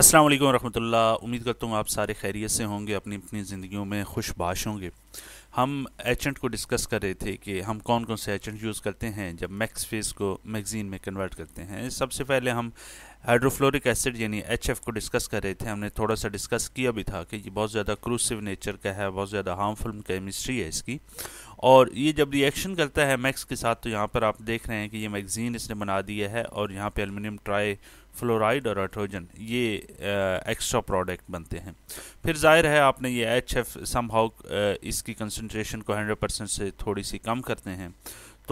अस्सलाम वालेकुम रहमतुल्लाह उम्मीद करता हूँ आप सारे खैरियत से होंगे अपनी अपनी ज़िंदगियों में खुशबाश होंगे हम एचेंट को डिस्कस कर रहे थे कि हम कौन कौन से एचेंट यूज़ करते हैं जब मैक्स फेस को मैगज़ीन में कन्वर्ट करते हैं सबसे पहले हम हाइड्रोफ्लोरिक एसिड यानी एच को डिस्कस कर रहे थे हमने थोड़ा सा डिस्कस किया भी था कि ये बहुत ज़्यादा क्रूसिव नेचर का है बहुत ज़्यादा हार्मफुल केमिस्ट्री है इसकी और ये जब रिएक्शन करता है मैक्स के साथ तो यहाँ पर आप देख रहे हैं कि ये मैगज़ीन इसने बना दिया है और यहाँ पर एलमिनियम ट्राई फ्लोराइड और हाइड्रोजन ये एक्स्ट्रा प्रोडक्ट बनते हैं फिर जाहिर है आपने ये एच एफ सम इसकी कंसनट्रेशन को हंड्रेड परसेंट से थोड़ी सी कम करते हैं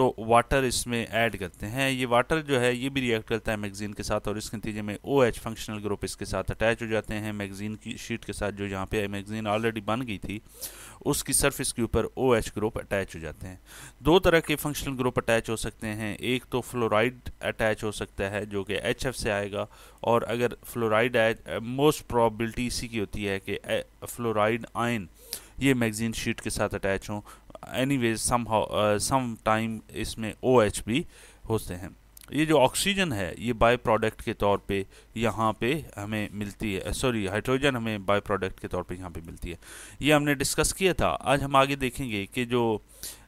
तो वाटर इसमें ऐड करते हैं ये वाटर जो है ये भी रिएक्ट करता है मैगजीन के साथ और इसके नतीजे में ओ एच फंक्शनल ग्रुप इसके साथ अटैच हो जाते हैं मैगजीन की शीट के साथ जो यहाँ पे मैगजीन ऑलरेडी बन गई थी उसकी सरफेस के ऊपर ओ एच ग्रुप अटैच हो जाते हैं दो तरह के फंक्शनल ग्रुप अटैच हो सकते हैं एक तो फ्लोराइड अटैच हो सकता है जो कि एच से आएगा और अगर फ्लोराइड मोस्ट प्रॉबिलिटी इसी की होती है कि फ्लोराइड आयन ये मैगजीन शीट के साथ अटैच हों एनीवेज सम सम टाइम इसमें ओ OH भी होते हैं ये जो ऑक्सीजन है ये बाय प्रोडक्ट के तौर पे यहाँ पे हमें मिलती है सॉरी uh, हाइड्रोजन हमें बाय प्रोडक्ट के तौर पे यहाँ पे मिलती है ये हमने डिस्कस किया था आज हम आगे देखेंगे कि जो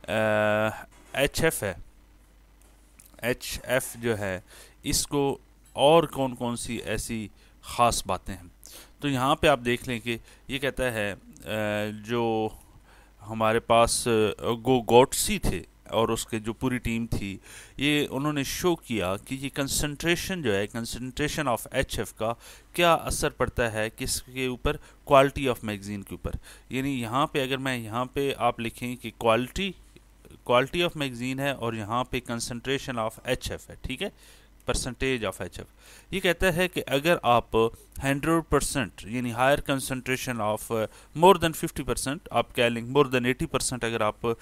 एच uh, एफ है एच एफ जो है इसको और कौन कौन सी ऐसी ख़ास बातें हैं तो यहाँ पे आप देख लें कि ये कहता है uh, जो हमारे पास गो गोटसी थे और उसके जो पूरी टीम थी ये उन्होंने शो किया कि ये कंसंट्रेशन जो है कंसंट्रेशन ऑफ एच का क्या असर पड़ता है किसके ऊपर क्वालिटी ऑफ मैगज़ीन के ऊपर यानी यहाँ पे अगर मैं यहाँ पे आप लिखें कि क्वालिटी क्वालिटी ऑफ मैगज़ीन है और यहाँ पे कंसंट्रेशन ऑफ एच है ठीक है परसेंटेज ऑफ एच ये कहता है कि अगर आप हंड्रेड परसेंट यानी higher concentration of more than fifty percent आप कह लेंगे मोर देन एटी परसेंट अगर आप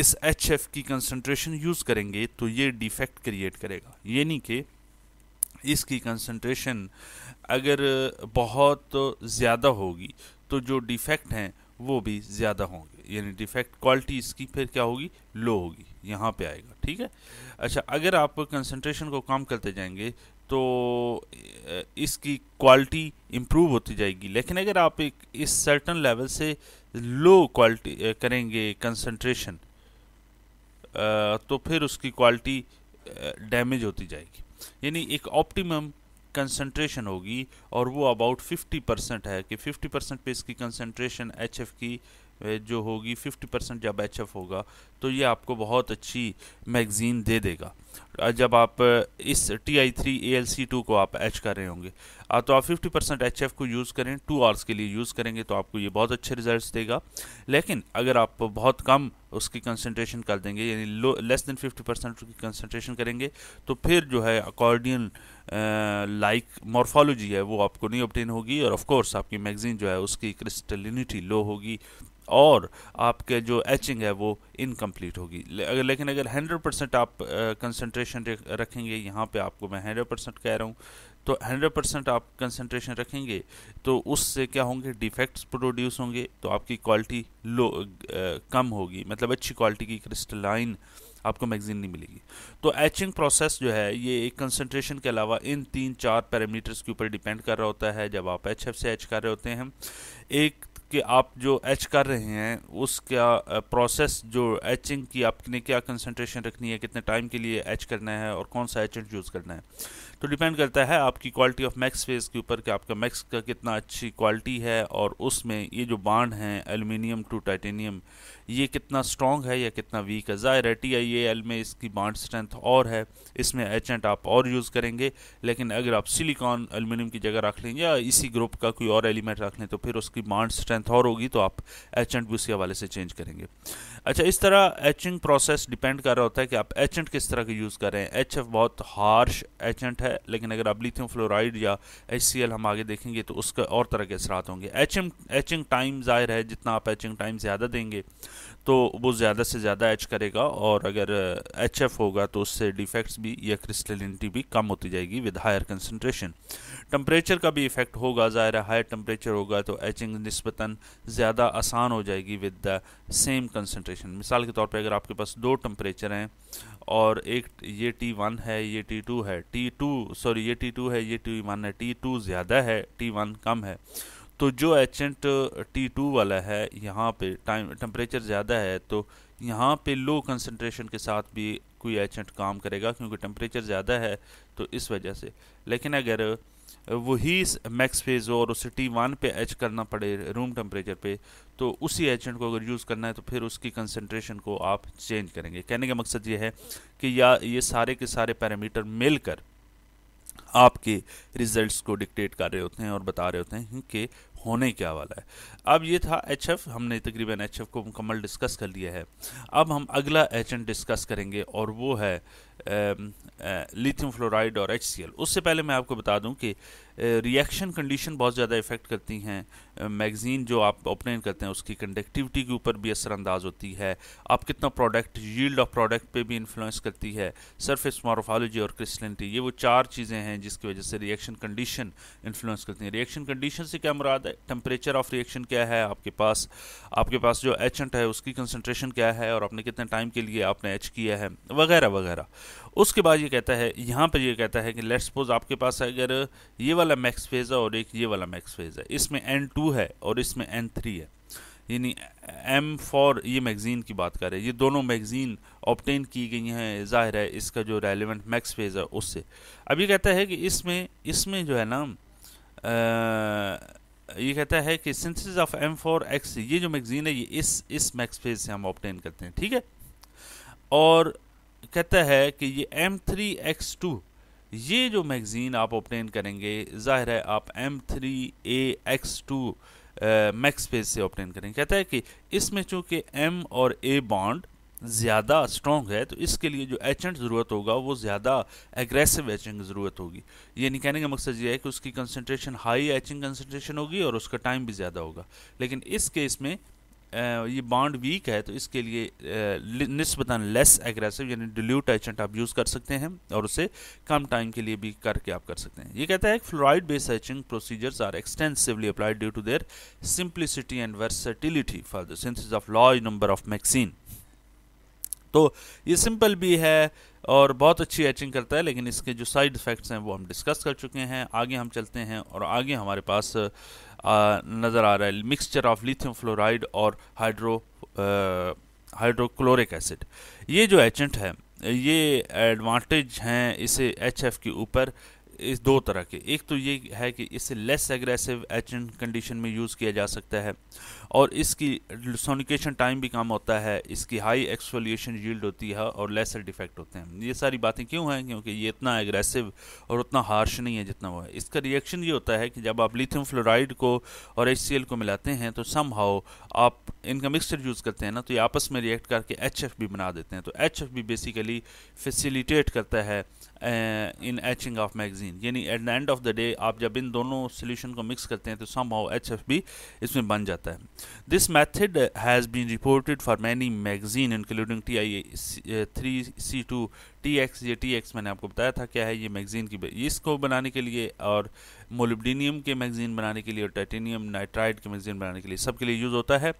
इस एच एफ की कंसनट्रेशन यूज़ करेंगे तो ये डिफेक्ट क्रिएट करेगा यानी कि इसकी कंसनट्रेशन अगर बहुत ज़्यादा होगी तो जो डिफेक्ट हैं वो भी ज़्यादा होंगे यानी डिफेक्ट क्वालिटी इसकी फिर क्या होगी लो होगी यहाँ पे आएगा ठीक है अच्छा अगर आप कंसंट्रेशन को कम करते जाएंगे तो इसकी क्वालिटी इम्प्रूव होती जाएगी लेकिन अगर आप एक इस सर्टन लेवल से लो क्वालिटी करेंगे कंसंट्रेशन तो फिर उसकी क्वालिटी डैमेज होती जाएगी यानी एक ऑप्टिमम कंसंट्रेशन होगी और वो अबाउट 50 परसेंट है कि 50 परसेंट पर इसकी कंसंट्रेशन एच की जो होगी 50 परसेंट जब एच होगा तो ये आपको बहुत अच्छी मैगज़ीन दे देगा जब आप इस T I three A L C two को आप एच कर रहे होंगे तो आप 50 परसेंट एच को यूज़ करें टू आवर्स के लिए यूज़ करेंगे तो आपको ये बहुत अच्छे रिजल्ट्स देगा लेकिन अगर आप बहुत कम उसकी कंसनट्रेशन कर देंगे यानी लेस दैन 50 परसेंट उसकी कंसनट्रेशन करेंगे तो फिर जो है अकॉर्डियन लाइक मॉर्फोलॉजी है वो आपको नहीं ऑप्टेन होगी और ऑफकोर्स आपकी मैगजीन जो है उसकी क्रिस्टलिनिटी लो होगी और आपके जो एचिंग है वो इनकम्प्लीट होगी ले, लेकिन अगर 100 परसेंट आप कंसंट्रेशन रखेंगे यहाँ पे आपको मैं 100 परसेंट कह रहा हूँ तो 100 परसेंट आप कंसंट्रेशन रखेंगे तो उससे क्या होंगे डिफेक्ट्स प्रोड्यूस होंगे तो आपकी क्वालिटी लो आ, कम होगी मतलब अच्छी क्वालिटी की क्रिस्टलाइन आ, आपको मैगजीन नहीं मिलेगी तो एचिंग प्रोसेस जो है ये एक कंसनट्रेशन के अलावा इन तीन चार पैरामीटर्स के ऊपर डिपेंड कर रहा होता है जब आप एच से एच कर रहे होते हैं एक कि आप जो एच कर रहे हैं उसका प्रोसेस जो एचिंग की आपने क्या कंसंट्रेशन रखनी है कितने टाइम के लिए एच करना है और कौन सा एचेंट यूज़ करना है तो डिपेंड करता है आपकी क्वालिटी ऑफ मैक्स फेस के ऊपर कि आपका मैक्स का कितना अच्छी क्वालिटी है और उसमें ये जो बाड हैं एलुमिनियम टू टाइटेनियम ये कितना स्ट्रॉन्ग है या कितना वीक है ज़ाहिर है टी आई एल में इसकी बाड स्ट्रेंथ और है इसमें एच आप और यूज़ करेंगे लेकिन अगर आप सिलिकॉन एलुमिनियम की जगह रख लें या इसी ग्रुप का कोई और एलिमेंट रख लें तो फिर उसकी बाड स्ट्रेंथ और होगी तो आप एच भी उसी हवाले से चेंज करेंगे अच्छा इस तरह एचिंग प्रोसेस डिपेंड कर रहा होता है कि आप एचेंट किस तरह का यूज़ कर रहे हैं एच बहुत हार्श एचेंट है है लेकिन अगर अब लिथियम फ्लोराइड या एच हम आगे देखेंगे तो उसका और तरह के असरात होंगे एचिंग एचिंग टाइम ज़ाहिर है जितना आप एचिंग टाइम ज़्यादा देंगे तो वो ज़्यादा से ज़्यादा एच करेगा और अगर एच एफ होगा तो उससे डिफेक्ट्स भी या क्रिस्टलिनिटी भी कम होती जाएगी विद हायर कंसनट्रेशन टम्परेचर का भी इफेक्ट होगा ज़ाहिर है हायर टम्परेचर होगा तो एचिंग नस्बता ज़्यादा आसान हो जाएगी विद द सेम कंसनट्रेशन मिसाल के तौर पर अगर आपके पास दो टम्परेचर हैं और एक ये टी वन है ये टी टू है टी टू सॉरी ये टी टू है ये टी वन है टी टू ज़्यादा है टी वन कम है तो जो एचेंट टी टू वाला है यहाँ पे टाइम टेम्परेचर ज़्यादा है तो यहाँ पे लो कंसनट्रेशन के साथ भी कोई एचेंट काम करेगा क्योंकि टेम्परेचर ज़्यादा है तो इस वजह से लेकिन अगर uh, वही मैक्स फेज़ और उसे टी वन पे एच करना पड़े रूम टेम्परेचर पे तो उसी एजेंट को अगर यूज़ करना है तो फिर उसकी कंसनट्रेशन को आप चेंज करेंगे कहने का मकसद ये है कि या ये सारे के सारे पैरामीटर मिलकर आपके रिजल्ट्स को डिक्टेट कर रहे होते हैं और बता रहे होते हैं कि होने क्या वाला है अब ये था एच एफ हमने तकरीबन एच एफ को मुकम्मल डिस्कस कर लिया है अब हम अगला एजेंट डिस्कस करेंगे और वो है लिथियम um, फ्लोराइड uh, और एच उससे पहले मैं आपको बता दूं कि रिएक्शन uh, कंडीशन बहुत ज़्यादा इफ़ेक्ट करती हैं मैगज़ीन uh, जो आप ओपनिंग करते हैं उसकी कंडक्टिविटी के ऊपर भी असरानंदाज होती है आप कितना प्रोडक्ट यील्ड ऑफ प्रोडक्ट पे भी इन्फ्लुएंस करती है सरफेस मॉर्फोलॉजी और क्रिस्टलिनिटी ये वो चार चीज़ें हैं जिसकी वजह से रिएक्शन कंडीशन इन्फ्लुएंस करती हैं रिएक्शन कंडीशन से क्या मुराद है टेम्परेचर ऑफ रिएक्शन क्या है आपके पास आपके पास जो एचेंट है उसकी कंसनट्रेशन क्या है और आपने कितने टाइम के लिए आपने एच किया है वगैरह वगैरह उसके बाद ये कहता है यहाँ पर ये कहता है कि लेट्स सपोज आपके पास अगर ये वाला मैक्स फेज़ है और एक ये वाला मैक्स फेज़ है इसमें एन टू है और इसमें एन थ्री है यानी एम फॉर ये मैगज़ीन की बात करें ये दोनों मैगज़ीन ऑप्टेन की गई हैं ज़ाहिर है इसका जो रेलिवेंट मैक्स फेज है उससे अब ये कहता है कि इसमें इसमें जो है ना ये कहता है कि synthesis of M four X ये जो मैगज़ीन है ये इस इस मैक्स फेज से हम ऑप्टेन करते हैं ठीक है और कहता है कि ये एम थ्री एक्स टू ये जो मैगज़ीन आप ऑप्टेन करेंगे ज़ाहिर है आप M three A X two MAX phase से ऑप्टेन करेंगे कहता है कि इसमें चूँकि एम और ए बॉन्ड ज़्यादा स्ट्रॉन्ग है तो इसके लिए जो एचेंट ज़रूरत होगा वो ज़्यादा एग्रेसिव एचिंग ज़रूरत होगी यानी कहने का मकसद ये है कि उसकी कंसनट्रेशन हाई एचिंग कंसनट्रेशन होगी और उसका टाइम भी ज़्यादा होगा लेकिन इस केस में ये बॉन्ड वीक है तो इसके लिए नस्बता लेस एग्रेसिव यानी डिल्यूट एजेंट आप यूज़ कर सकते हैं और उसे कम टाइम के लिए भी करके आप कर सकते हैं ये कहता है fluoride based etching procedures are extensively applied due to their simplicity and versatility for the synthesis of large number of MXene तो ये सिंपल भी है और बहुत अच्छी एचिंग करता है लेकिन इसके जो साइड इफ़ेक्ट्स हैं वो हम डिस्कस कर चुके हैं आगे हम चलते हैं और आगे हमारे पास नज़र आ रहा है मिक्सचर ऑफ लिथियम फ्लोराइड और हाइड्रो हाइड्रोक्लोरिक एसिड ये जो एजेंट है ये एडवांटेज हैं इसे एच के ऊपर इस दो तरह के एक तो ये है कि इसे लेस एग्रेसिव एच कंडीशन में यूज़ किया जा सकता है और इसकी सोनिकेशन टाइम भी कम होता है इसकी हाई एक्सफोलिएशन यील्ड होती है और लेसर डिफेक्ट होते हैं ये सारी बातें क्यों हैं क्योंकि ये इतना एग्रेसिव और उतना हार्श नहीं है जितना वो है इसका रिएक्शन ये होता है कि जब आप लिथियम फ्लोराइड को और एच को मिलाते हैं तो सम आप इनका मिक्सचर यूज़ करते हैं ना तो ये आपस में रिएक्ट करके एच भी बना देते हैं तो एच बेसिकली फेसिलिटेट करता है in etching of MXene benzene यानी at the end of the day आप जब इन दोनों सोल्यूशन को मिक्स करते हैं तो सम हाउ एच एफ बी इसमें बन जाता है this method has been reported for many MXene including T I three C two T X ये टी एक्स मैंने आपको बताया था क्या है ये मैगजीन की इसको बनाने के लिए और मोलिब्डिनियम के मैगजीन बनाने के लिए और टाइटेनियम नाइट्राइड के मैगजीन बनाने के लिए सब के लिए यूज़ होता है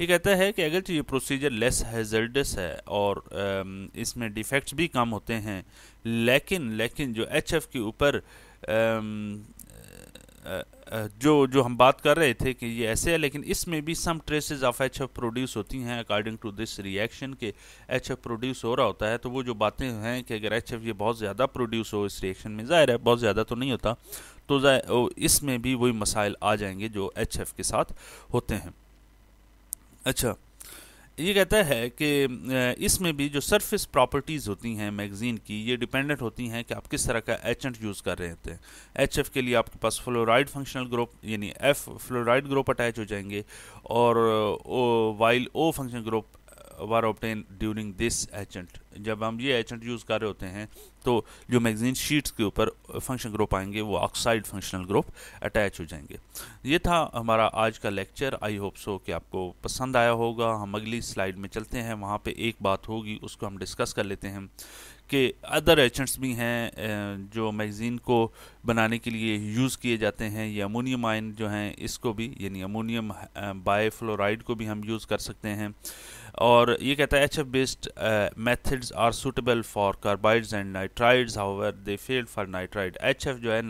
ये कहता है कि अगर तो ये प्रोसीजर लेस हेजल्डस है और इसमें डिफेक्ट्स भी कम होते हैं लेकिन लेकिन जो एच के ऊपर जो जो हम बात कर रहे थे कि ये ऐसे है लेकिन इसमें भी some traces of H F produce होती हैं अकॉर्डिंग टू दिस रिएक्शन के एच एफ प्रोड्यूस हो रहा होता है तो वो जो बातें हैं कि अगर एच एफ ये बहुत ज़्यादा प्रोड्यूस हो इस रिएक्शन में ज़ाहिर है बहुत ज़्यादा तो नहीं होता तो इसमें भी वही मसाइल आ जाएंगे जो एच एफ़ के साथ होते हैं अच्छा ये कहता है कि इसमें भी जो सरफेस प्रॉपर्टीज़ होती हैं मैगज़ीन की ये डिपेंडेंट होती हैं कि आप किस तरह का एंड यूज़ कर रहे होते हैं एच एफ के लिए आपके पास फ्लोराइड फंक्शनल ग्रुप यानी एफ फ्लोराइड ग्रुप अटैच हो जाएंगे और O, while O functional group were obtain during this agent जब हम ये एजेंट यूज़ कर रहे होते हैं तो जो मैगजीन शीट्स के ऊपर फंक्शन ग्रुप आएंगे वो ऑक्साइड फंक्शनल ग्रुप अटैच हो जाएंगे ये था हमारा आज का लेक्चर आई होप सो कि आपको पसंद आया होगा हम अगली स्लाइड में चलते हैं वहाँ पे एक बात होगी उसको हम डिस्कस कर लेते हैं के अदर एजेंट्स भी हैं जो मैगज़ीन को बनाने के लिए यूज़ किए जाते हैं ये अमोनियम आयन जो हैं इसको भी यानी अमोनियम बायोफ्लोराइड को भी हम यूज़ कर सकते हैं और ये कहता है H F based methods are suitable for carbides and nitrides however they fail for nitride H F जो है